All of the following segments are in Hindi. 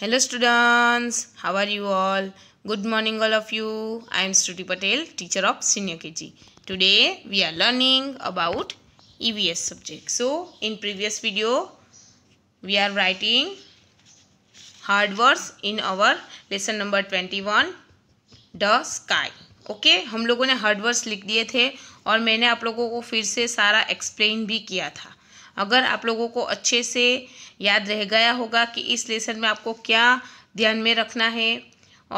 hello students how are you all good morning all of you i am shruti patel teacher of senior kg today we are learning about evs subject so in previous video we are writing hard words in our lesson number 21 the sky okay okay, हम लोगों ने हर्ड वर्ड्स लिख दिए थे और मैंने आप लोगों को फिर से सारा एक्सप्लेन भी किया था अगर आप लोगों को अच्छे से याद रह गया होगा कि इस लेसन में आपको क्या ध्यान में रखना है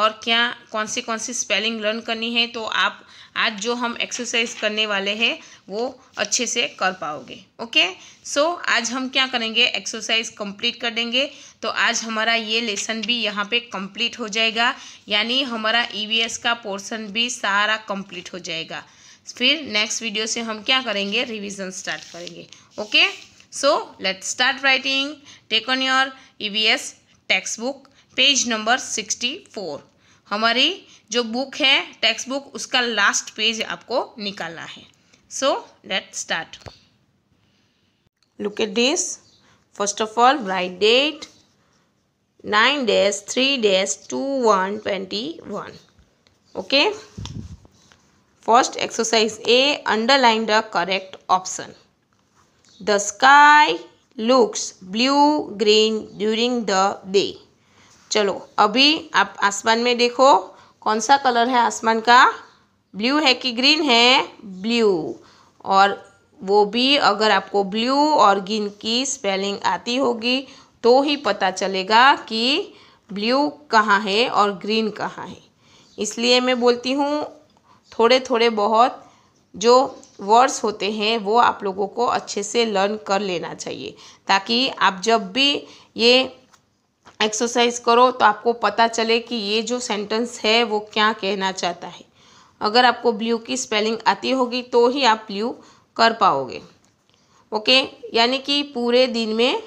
और क्या कौन सी कौन सी स्पेलिंग लर्न करनी है तो आप आज जो हम एक्सरसाइज करने वाले हैं वो अच्छे से कर पाओगे ओके सो so, आज हम क्या करेंगे एक्सरसाइज कंप्लीट कर देंगे तो आज हमारा ये लेसन भी यहाँ पे कंप्लीट हो जाएगा यानी हमारा ईवीएस e का पोर्शन भी सारा कंप्लीट हो जाएगा फिर नेक्स्ट वीडियो से हम क्या करेंगे रिविज़न स्टार्ट करेंगे okay so let start writing take on your E V S text book page number sixty four हमारी जो बुक है टेक्स्ट बुक उसका लास्ट पेज आपको निकालना है let start look at this first of all write date nine dash three dash two one twenty one okay first exercise A underline the correct option the sky looks blue green during the day चलो अभी आप आसमान में देखो कौन सा कलर है आसमान का ब्लू है कि ग्रीन है ब्लू और वो भी अगर आपको ब्लू और ग्रीन की स्पेलिंग आती होगी तो ही पता चलेगा कि ब्लू कहाँ है और ग्रीन कहाँ है इसलिए मैं बोलती हूँ थोड़े थोड़े बहुत जो वर्ड्स होते हैं वो आप लोगों को अच्छे से लर्न कर लेना चाहिए ताकि आप जब भी ये एक्सरसाइज करो तो आपको पता चले कि ये जो सेंटेंस है वो क्या कहना चाहता है अगर आपको ब्लू की स्पेलिंग आती होगी तो ही आप ब्लू कर पाओगे ओके यानी कि पूरे दिन में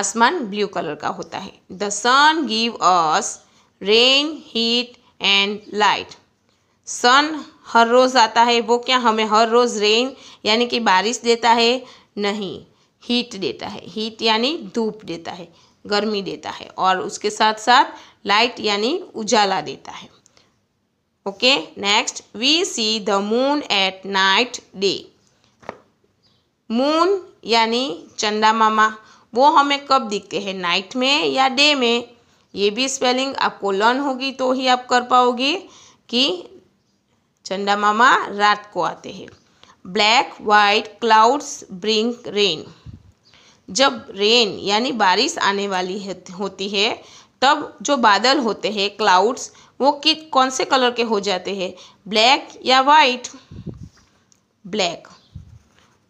आसमान ब्लू कलर का होता है the sun give us rain heat and light sun हर रोज़ आता है वो क्या हमें हर रोज़ रेन यानी कि बारिश देता है नहीं हीट देता है हीट यानी धूप देता है गर्मी देता है और उसके साथ साथ लाइट यानी उजाला देता है okay next we see the moon at night the moon यानी चंदा मामा वो हमें कब दिखते हैं नाइट में या डे में ये भी स्पेलिंग आपको लर्न होगी तो ही आप कर पाओगे कि चंदा मामा रात को आते हैं black white clouds bring rain जब रेन यानी बारिश आने वाली होती है तब जो बादल होते हैं क्लाउड्स वो कि कौन से कलर के हो जाते हैं ब्लैक या वाइट ब्लैक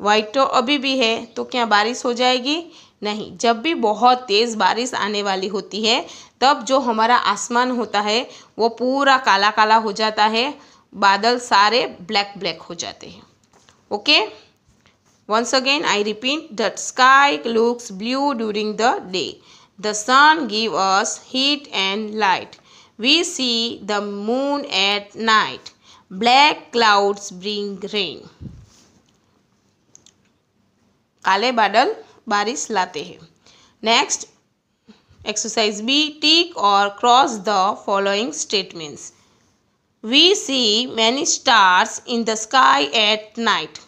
वाइट तो अभी भी है तो क्या बारिश हो जाएगी नहीं जब भी बहुत तेज़ बारिश आने वाली होती है तब जो हमारा आसमान होता है वो पूरा काला काला हो जाता है बादल सारे ब्लैक ब्लैक हो जाते हैं okay once again I repeat that sky looks blue during the day the sun give us heat and light we see the moon at night black clouds bring rain काले बादल बारिश लाते हैं नेक्स्ट एक्सरसाइज बी टिक और cross the following statements we see many stars in the sky at night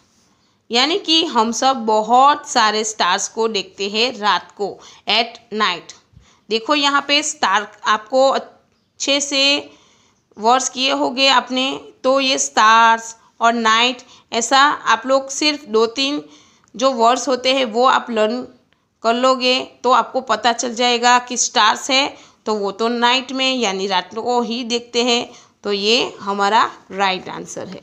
यानी कि हम सब बहुत सारे स्टार्स को देखते हैं रात को एट नाइट देखो यहाँ पे स्टार आपको अच्छे से वर्ड्स किए होंगे आपने तो ये स्टार्स और नाइट ऐसा आप लोग सिर्फ दो तीन जो वर्ड्स होते हैं वो आप लर्न कर लोगे तो आपको पता चल जाएगा कि स्टार्स है तो वो तो नाइट में यानी रात को ही देखते हैं तो ये हमारा राइट आंसर है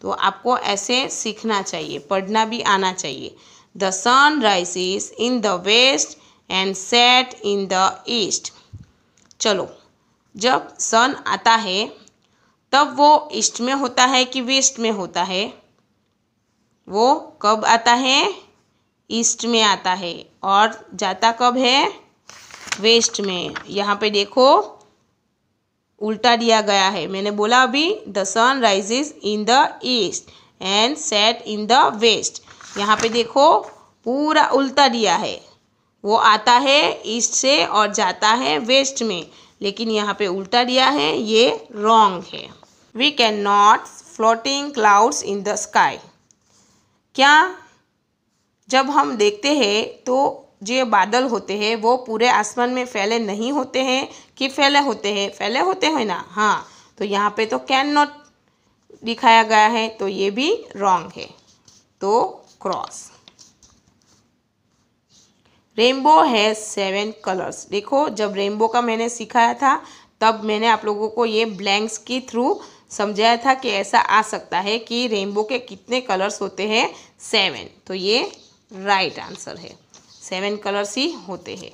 तो आपको ऐसे सीखना चाहिए पढ़ना भी आना चाहिए the sun rise in the west and set in the east चलो जब सन आता है तब वो ईस्ट में होता है कि वेस्ट में होता है वो कब आता है ईस्ट में आता है और जाता कब है वेस्ट में यहाँ पे देखो उल्टा दिया गया है मैंने बोला अभी the sun rises in the east and set in the west यहाँ पे देखो पूरा उल्टा दिया है वो आता है ईस्ट से और जाता है वेस्ट में लेकिन यहाँ पे उल्टा दिया है ये रॉन्ग है we can not floating clouds in the sky क्या जब हम देखते हैं तो जो बादल होते हैं वो पूरे आसमान में फैले नहीं होते हैं कि फैले होते हैं फैले होते हैं ना हाँ तो यहाँ पे तो कैन नॉट दिखाया गया है तो ये भी रॉन्ग है तो क्रॉस रेनबो है सेवन कलर्स देखो जब रेनबो का मैंने सिखाया था तब मैंने आप लोगों को ये ब्लैंक्स के थ्रू समझाया था कि ऐसा आ सकता है कि रेनबो के कितने कलर्स होते हैं सेवन तो ये राइट आंसर है सेवन कलर्स ही होते हैं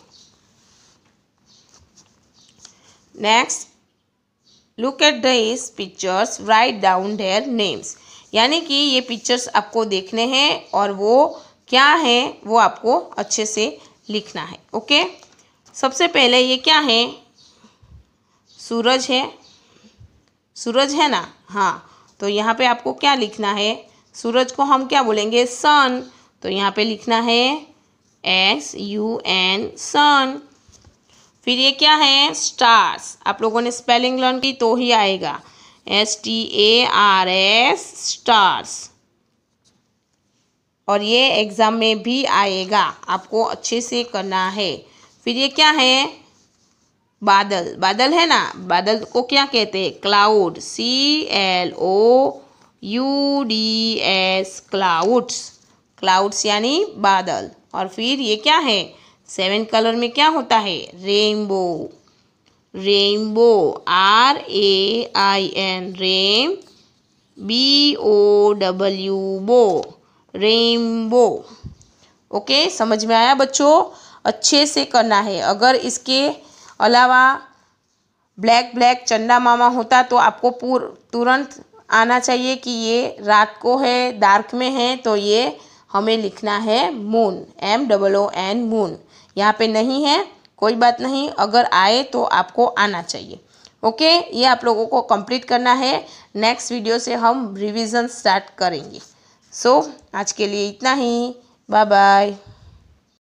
next look at this pictures write down their names यानी कि ये पिक्चर्स आपको देखने हैं और वो क्या है वो आपको अच्छे से लिखना है ओके सबसे पहले ये क्या है सूरज है सूरज है ना हाँ तो यहाँ पे आपको क्या लिखना है सूरज को हम क्या बोलेंगे सन तो यहाँ पे लिखना है एक्स यू एन सन फिर ये क्या है स्टार्स आप लोगों ने स्पेलिंग लर्न की तो ही आएगा S T A R S stars और ये एग्ज़ाम में भी आएगा आपको अच्छे से करना है फिर ये क्या है बादल बादल है ना बादल को क्या कहते हैं cloud C L O U D S clouds clouds यानी बादल और फिर ये क्या है सेवन कलर में क्या होता है rainbow rainbow R A I N rain B O W bow rainbow okay समझ में आया बच्चों अच्छे से करना है अगर इसके अलावा ब्लैक ब्लैक चंदा मामा होता तो आपको पूर तुरंत आना चाहिए कि ये रात को है डार्क में है तो ये हमें लिखना है moon M double O N moon यहाँ पे नहीं है कोई बात नहीं अगर आए तो आपको आना चाहिए ओके ये आप लोगों को कंप्लीट करना है नेक्स्ट वीडियो से हम रिवीजन स्टार्ट करेंगे सो so, आज के लिए इतना ही बाय बाय